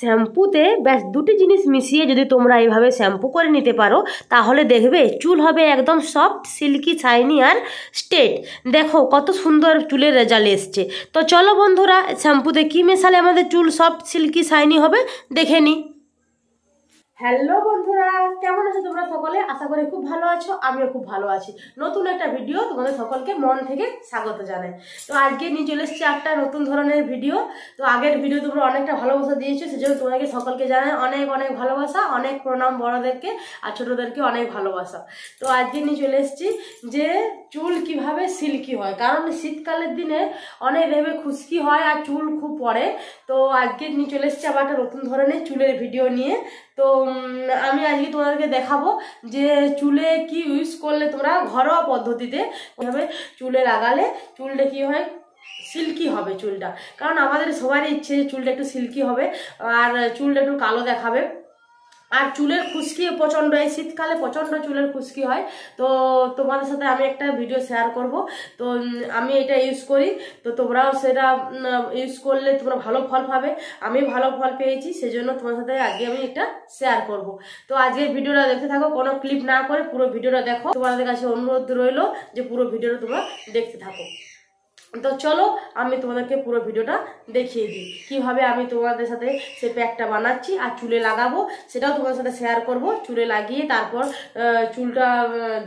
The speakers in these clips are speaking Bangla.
শ্যাম্পুতে ব্যাস দুটি জিনিস মিশিয়ে যদি তোমরা এইভাবে শ্যাম্পু করে নিতে পারো তাহলে দেখবে চুল হবে একদম সফট সিল্কি শাইনি আর স্টেট দেখো কত সুন্দর চুলের রেজাল্ট এসছে তো চলো বন্ধুরা শ্যাম্পুতে কী মেশালে আমাদের চুল সফট সিল্কি শাইনি হবে দেখে নিই হ্যালো বন্ধুরা কেমন আছো তোমরা সকলে আশা করি খুব ভালো আছো আমিও খুব ভালো আছি নতুন একটা ভিডিও তোমাদের সকলকে মন থেকে স্বাগত জানাই তো আজকে নিয়ে চলে এসছি একটা নতুন ধরনের ভিডিও তো আগের ভিডিও তোমরা অনেকটা ভালোবাসা দিয়েছো সেজন্য তোমাকে সকলকে জানাই অনেক অনেক ভালোবাসা অনেক প্রণাম বড়দেরকে আর ছোটোদেরকে অনেক ভালোবাসা তো আজকে নিয়ে চলে এসেছি যে চুল কিভাবে সিল্কি হয় কারণ শীতকালের দিনে অনেক ভেবে খুশকি হয় আর চুল খুব পড়ে তো আজকে নিয়ে চলে এসছি আবার একটা নতুন ধরনের চুলের ভিডিও নিয়ে তো আমি আজকে তোমাদেরকে দেখাবো যে চুলে কি ইউজ করলে তোমরা ঘরোয়া পদ্ধতিতে কীভাবে চুলে লাগালে চুলটা কি হয় সিল্কি হবে চুলটা কারণ আমাদের সবারই ইচ্ছে যে চুলটা একটু সিল্কি হবে আর চুলটা একটু কালো দেখাবে আর চুলের খুশকি প্রচণ্ড এই শীতকালে প্রচণ্ড চুলের খুশকি হয় তো তোমাদের সাথে আমি একটা ভিডিও শেয়ার করব তো আমি এটা ইউজ করি তো তোমরাও সেটা ইউজ করলে তোমরা ভালো ফল পাবে আমি ভালো ফল পেয়েছি সেই জন্য তোমার সাথে আগে আমি এটা শেয়ার করব তো আজকের ভিডিওটা দেখতে থাকো কোনো ক্লিপ না করে পুরো ভিডিওটা দেখো তোমাদের কাছে অনুরোধ রইল যে পুরো ভিডিওটা তোমরা দেখতে থাকো তো চলো আমি তোমাদেরকে পুরো ভিডিওটা দেখিয়ে দিই কীভাবে আমি তোমাদের সাথে সে প্যাকটা বানাচ্ছি আর চুলে লাগাবো সেটাও তোমাদের সাথে শেয়ার করব চুলে লাগিয়ে তারপর চুলটা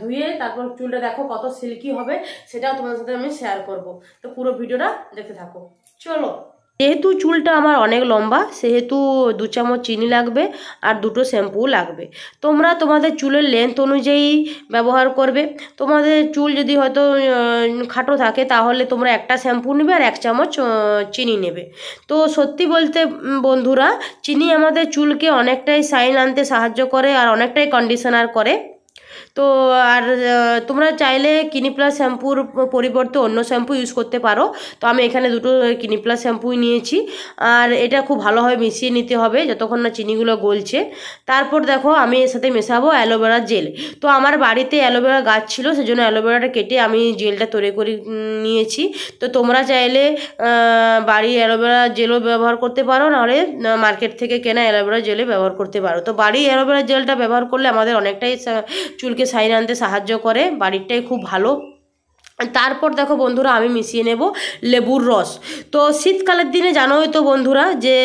ধুয়ে তারপর চুলটা দেখো কত সিল্কি হবে সেটাও তোমাদের সাথে আমি শেয়ার করব তো পুরো ভিডিওটা দেখতে থাকো চলো যেহেতু চুলটা আমার অনেক লম্বা সেহেতু দু চামচ চিনি লাগবে আর দুটো শ্যাম্পু লাগবে তোমরা তোমাদের চুলের লেন্থ অনুযায়ী ব্যবহার করবে তোমাদের চুল যদি হয়তো খাটো থাকে তাহলে তোমরা একটা শ্যাম্পু নেবে আর এক চামচ চিনি নেবে তো সত্যি বলতে বন্ধুরা চিনি আমাদের চুলকে অনেকটাই সাইন আনতে সাহায্য করে আর অনেকটাই কন্ডিশনার করে তো আর তোমরা চাইলে প্লাস শ্যাম্পুর পরিবর্তে অন্য শ্যাম্পু ইউজ করতে পারো তো আমি এখানে দুটো প্লাস শ্যাম্পুই নিয়েছি আর এটা খুব ভালোভাবে মিশিয়ে নিতে হবে যতক্ষণ না চিনিগুলো গলছে তারপর দেখো আমি এর সাথে মেশাবো অ্যালোভেরা জেল তো আমার বাড়িতে অ্যালোভেরা গাছ ছিল সেজন্য অ্যালোভেরাটা কেটে আমি জেলটা তৈরি করে নিয়েছি তো তোমরা চাইলে বাড়ি অ্যালোভেরা জেলও ব্যবহার করতে পারো নাহলে মার্কেট থেকে কেনা অ্যালোভেরা জেলে ব্যবহার করতে পারো তো বাড়ি অ্যালোভেরা জেলটা ব্যবহার করলে আমাদের অনেকটাই চুলকে সাইড আনতে সাহায্য করে বাড়িরটাই খুব ভালো তারপর দেখো বন্ধুরা আমি মিশিয়ে নেব লেবুর রস তো শীতকালের দিনে জানোই তো বন্ধুরা যে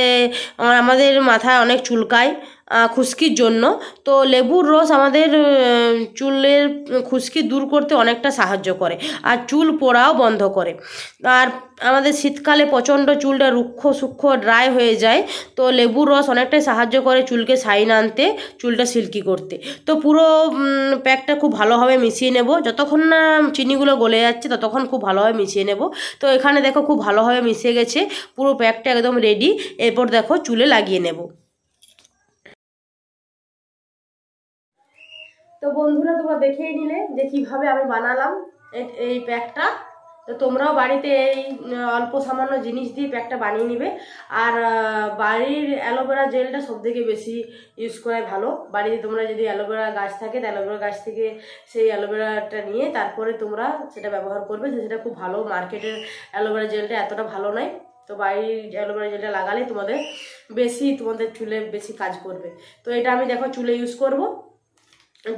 আমাদের মাথায় অনেক চুলকায় খুশকির জন্য তো লেবুর রস আমাদের চুলের খুশকি দূর করতে অনেকটা সাহায্য করে আর চুল পোড়াও বন্ধ করে আর আমাদের শীতকালে প্রচণ্ড চুলটা রুক্ষ সূক্ষ্ম ড্রাই হয়ে যায় তো লেবুর রস অনেকটাই সাহায্য করে চুলকে সাইন আনতে চুলটা সিল্কি করতে তো পুরো প্যাকটা খুব ভালোভাবে মিশিয়ে নেব যতক্ষণ না চিনিগুলো গলে যাচ্ছে ততক্ষণ খুব ভালোভাবে মিশিয়ে নেব তো এখানে দেখো খুব ভালোভাবে মিশে গেছে পুরো প্যাকটা একদম রেডি এরপর দেখো চুলে লাগিয়ে নেব তো বন্ধুরা তোমরা দেখেই নিলে যে কিভাবে আমি বানালাম এই প্যাকটা তো তোমরাও বাড়িতে এই অল্প সামান্য জিনিস দিয়ে প্যাকটা বানিয়ে নিবে আর বাড়ির অ্যালোভেরা জেলটা সব থেকে বেশি ইউজ করাই ভালো বাড়িতে তোমরা যদি অ্যালোভেরা গাছ থাকে তো অ্যালোভেরা গাছ থেকে সেই অ্যালোভেরাটা নিয়ে তারপরে তোমরা সেটা ব্যবহার করবে সেটা খুব ভালো মার্কেটের অ্যালোভেরা জেলটা এতটা ভালো নয় তো বাড়ির অ্যালোভেরা জেলটা লাগালে তোমাদের বেশি তোমাদের চুলে বেশি কাজ করবে তো এটা আমি দেখো চুলে ইউজ করব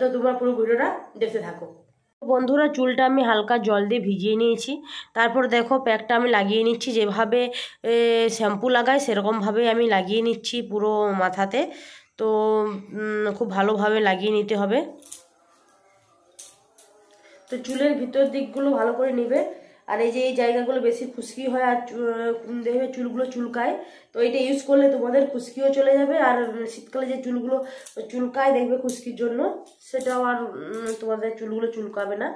তো তোমরা পুরো ভিডিওটা দেখতে থাকো বন্ধুরা চুলটা আমি হালকা জল দিয়ে ভিজিয়ে নিয়েছি তারপর দেখো প্যাকটা আমি লাগিয়ে নিচ্ছি যেভাবে শ্যাম্পু লাগাই সেরকমভাবে আমি লাগিয়ে নিচ্ছি পুরো মাথাতে তো খুব ভালোভাবে লাগিয়ে নিতে হবে তো চুলের ভিতর দিকগুলো ভালো করে নিবে আর এই যে এই জায়গাগুলো বেশি খুশকি হয় আর দেখবে চুলগুলো চুলকায় তো এটা ইউজ করলে তোমাদের খুশকিও চলে যাবে আর শীতকালে যে চুলগুলো চুলকায় দেখবে খুশকির জন্য সেটাও আর তোমাদের চুলগুলো চুলকাবে না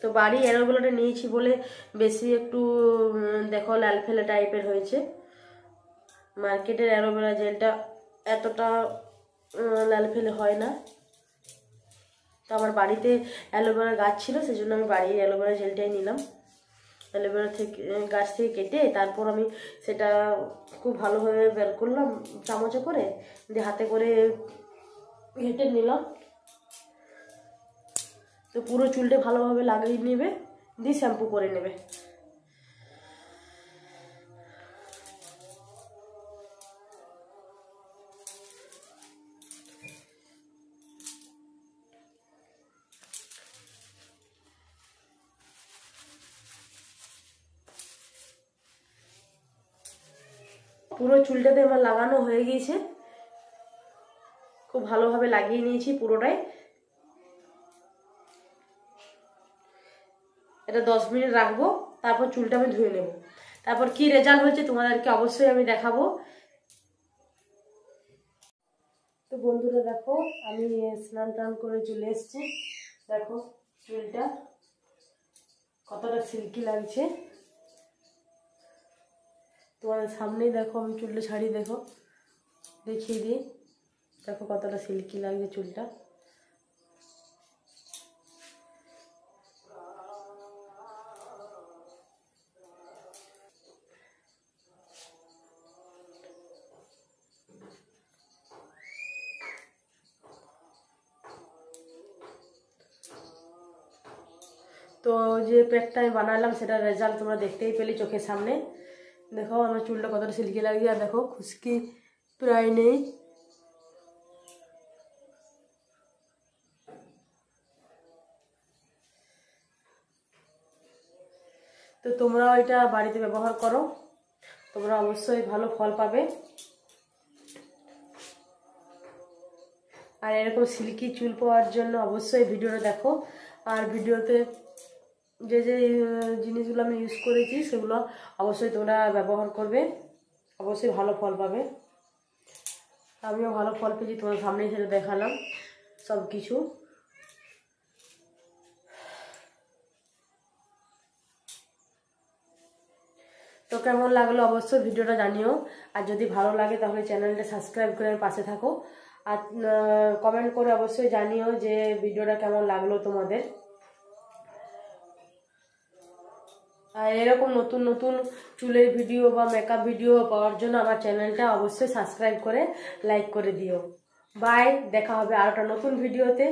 তো বাড়ি অ্যারোগুলোটা নিয়েছি বলে বেশি একটু দেখো লাল ফেলে টাইপের হয়েছে মার্কেটের অ্যারোভেরা জেলটা এতটা লাল ফেলে হয় না তো আমার বাড়িতে অ্যালোভেরা গাছ ছিল সেই জন্য আমি বাড়ির অ্যালোভেরা জেলটাই নিলাম অ্যালোভেরা থেকে গাছ থেকে কেটে তারপর আমি সেটা খুব ভালোভাবে বের করলাম চামচে করে দিয়ে হাতে করে ঘেটে নিলাম তো পুরো চুলটা ভালোভাবে লাগিয়ে নেবে দিয়ে শ্যাম্পু করে নেবে পুরো চুলটাতে আমার লাগানো হয়ে গিয়েছে খুব ভালোভাবে লাগিয়ে নিয়েছি পুরোটাই এটা দশ মিনিট রাখবো তারপর চুলটা আমি ধুয়ে নেব তারপর কি রেজাল্ট হয়েছে তোমাদেরকে অবশ্যই আমি দেখাবো তো বন্ধুরা দেখো আমি স্নান টান করে চলে এসছি দেখো চুলটা কতটা সিল্কি লাগছে तुम्हारे तो सामने देखो हमें चुल्लू छाड़ी देखो देखिए दी देखो कतला सिल्की लागे चुलटा तो जो पैकटा बनालम से रेजाल्ट तुम्हारा देखते ही पेली चोखे सामने দেখো আমার চুলটা কতটা সিল্কি লাগছে আর দেখো খুশকি প্রায় নেই তো তোমরাও এটা বাড়িতে ব্যবহার করো তোমরা অবশ্যই ভালো ফল পাবে আর এরকম সিল্কি চুল পাওয়ার জন্য অবশ্যই ভিডিওটা দেখো আর ভিডিওতে যে যে জিনিসগুলো আমি ইউজ করেছি সেগুলো অবশ্যই তোমরা ব্যবহার করবে অবশ্যই ভালো ফল পাবে আমিও ভালো ফল পেয়েছি তোমার সামনে সেটা দেখালাম সব কিছু তো কেমন লাগলো অবশ্যই ভিডিওটা জানিও আর যদি ভালো লাগে তাহলে চ্যানেলটা সাবস্ক্রাইব করে পাশে থাকো আর কমেন্ট করে অবশ্যই জানিও যে ভিডিওটা কেমন লাগলো তোমাদের এরকম নতুন নতুন চুলের ভিডিও বা মেকআপ ভিডিও পাওয়ার জন্য আমার চ্যানেলটা অবশ্যই সাবস্ক্রাইব করে লাইক করে দিও বাই দেখা হবে আর একটা নতুন ভিডিওতে